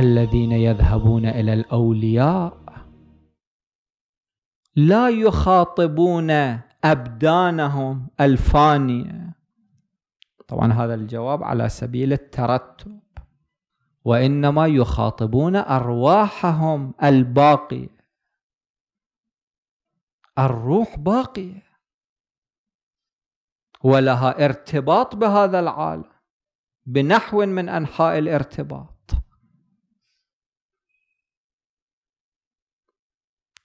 الذين يذهبون الى الاولياء لا يخاطبون ابدانهم الفانيه طبعا هذا الجواب على سبيل الترتب وانما يخاطبون ارواحهم الباقيه الروح باقيه ولها ارتباط بهذا العالم بنحو من انحاء الارتباط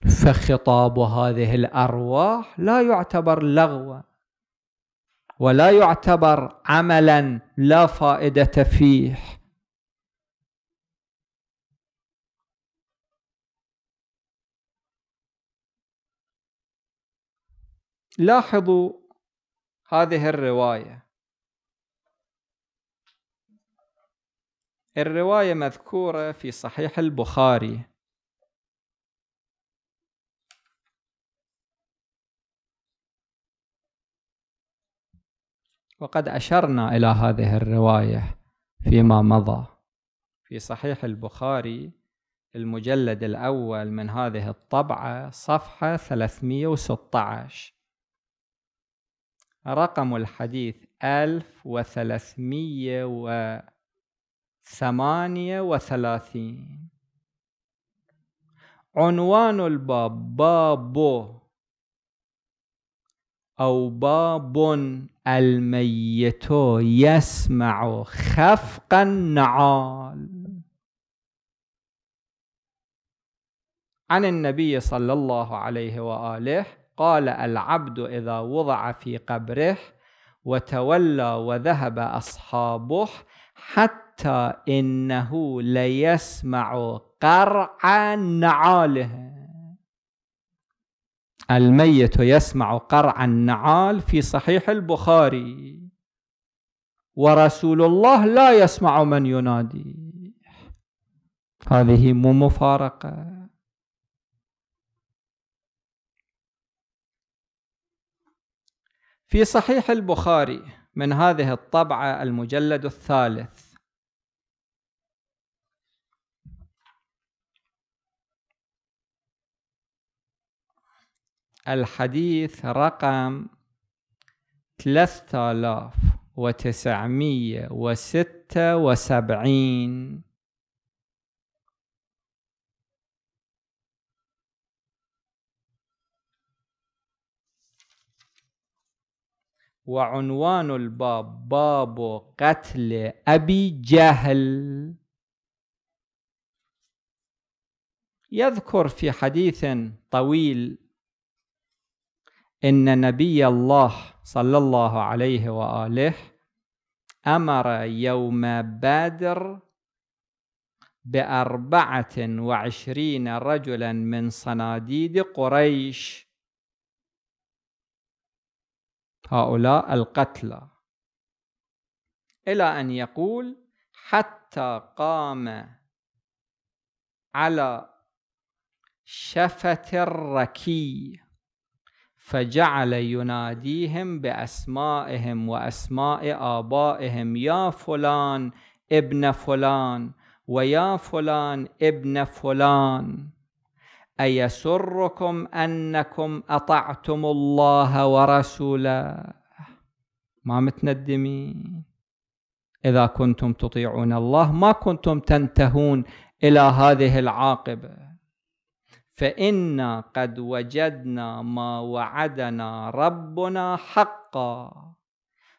فخطاب هذه الارواح لا يعتبر لغوا ولا يعتبر عملا لا فائده فيه لاحظوا هذه الروايه الروايه مذكوره في صحيح البخاري وقد أشرنا إلى هذه الرواية فيما مضى في صحيح البخاري المجلد الأول من هذه الطبعة صفحة 316 رقم الحديث 1338 عنوان الباب بابو أو باب الميت يسمع خفق النعال عن النبي صلى الله عليه وآله قال العبد إذا وضع في قبره وتولى وذهب أصحابه حتى إنه ليسمع قرع نعاله الميت يسمع قرع النعال في صحيح البخاري ورسول الله لا يسمع من ينادي هذه مو مفارقه في صحيح البخاري من هذه الطبعه المجلد الثالث الحديث رقم 3976 وعنوان الباب باب قتل أبي جهل يذكر في حديث طويل إن نبي الله صلى الله عليه وآله أمر يوم بادر بأربعة وعشرين رجلا من صناديد قريش هؤلاء القتلى إلى أن يقول حتى قام على شفة الركي فجعل يناديهم باسمائهم واسماء ابائهم يا فلان ابن فلان ويا فلان ابن فلان ايسركم انكم اطعتم الله ورسوله ما متندمين اذا كنتم تطيعون الله ما كنتم تنتهون الى هذه العاقبه فإنا قد وجدنا ما وعدنا ربنا حقا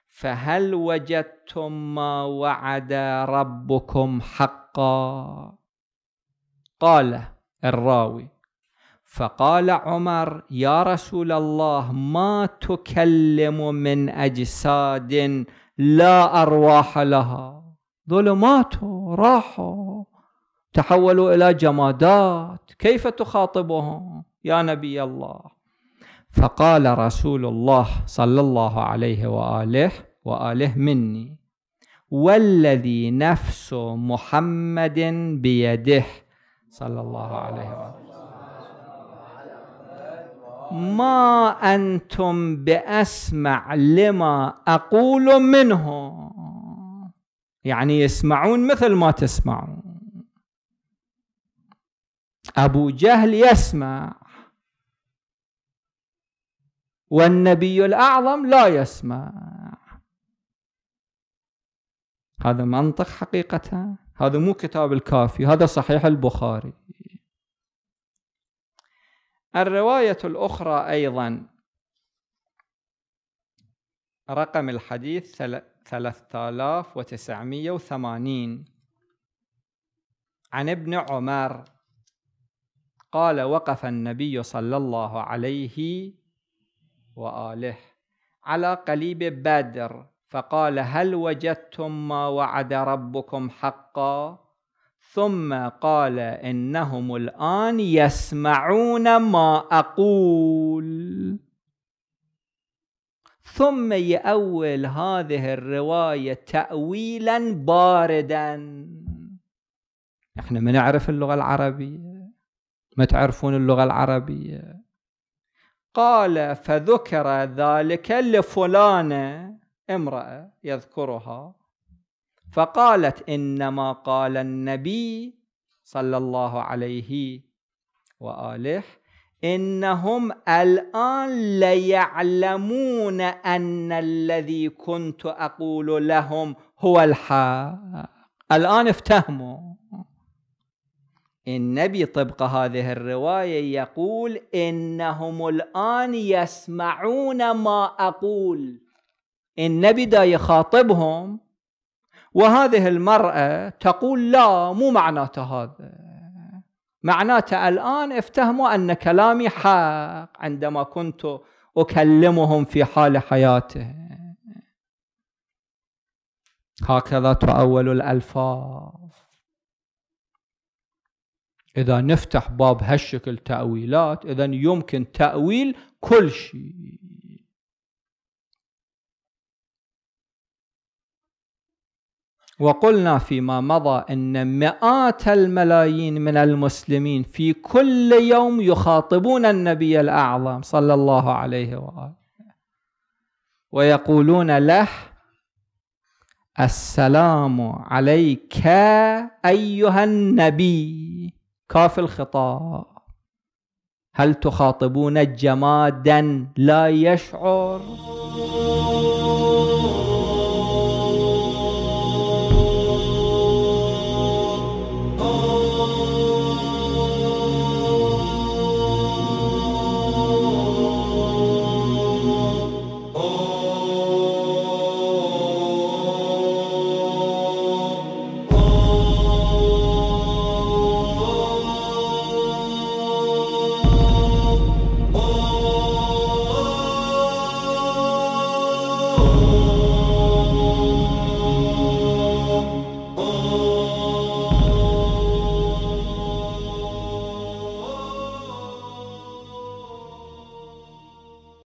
فهل وجدتم ما وعد ربكم حقا قال الراوي فقال عمر يا رسول الله ما تكلم من أجساد لا أرواح لها ظلمات راحوا تحولوا الى جمادات كيف تخاطبهم يا نبي الله فقال رسول الله صلى الله عليه واله واله مني والذي نفس محمد بيده صلى الله عليه واله ما انتم باسمع لما اقول منه يعني يسمعون مثل ما تسمعون أبو جهل يسمع والنبي الأعظم لا يسمع هذا منطق حقيقة هذا مو كتاب الكافي هذا صحيح البخاري الرواية الأخرى أيضا رقم الحديث 3980 عن ابن عمر قال وقف النبي صلى الله عليه وآله على قليب بدر فقال هل وجدتم ما وعد ربكم حقا ثم قال إنهم الآن يسمعون ما أقول ثم يأول هذه الرواية تأويلا باردا احنا ما نعرف اللغة العربية ما تعرفون اللغة العربية قال فذكر ذلك لفلانة امرأة يذكرها فقالت إنما قال النبي صلى الله عليه وآله إنهم الآن ليعلمون أن الذي كنت أقول لهم هو الحق الآن افتهموا النبي طبق هذه الرواية يقول إنهم الآن يسمعون ما أقول النبي دا يخاطبهم وهذه المرأة تقول لا مو معناته هذا معناته الآن افتهموا أن كلامي حق عندما كنت أكلمهم في حال حياته هكذا تؤول الألفاظ إذا نفتح باب هالشكل تأويلات إذا يمكن تأويل كل شيء وقلنا فيما مضى ان مئات الملايين من المسلمين في كل يوم يخاطبون النبي الاعظم صلى الله عليه واله ويقولون له السلام عليك ايها النبي كاف الخطاب هل تخاطبون جمادا لا يشعر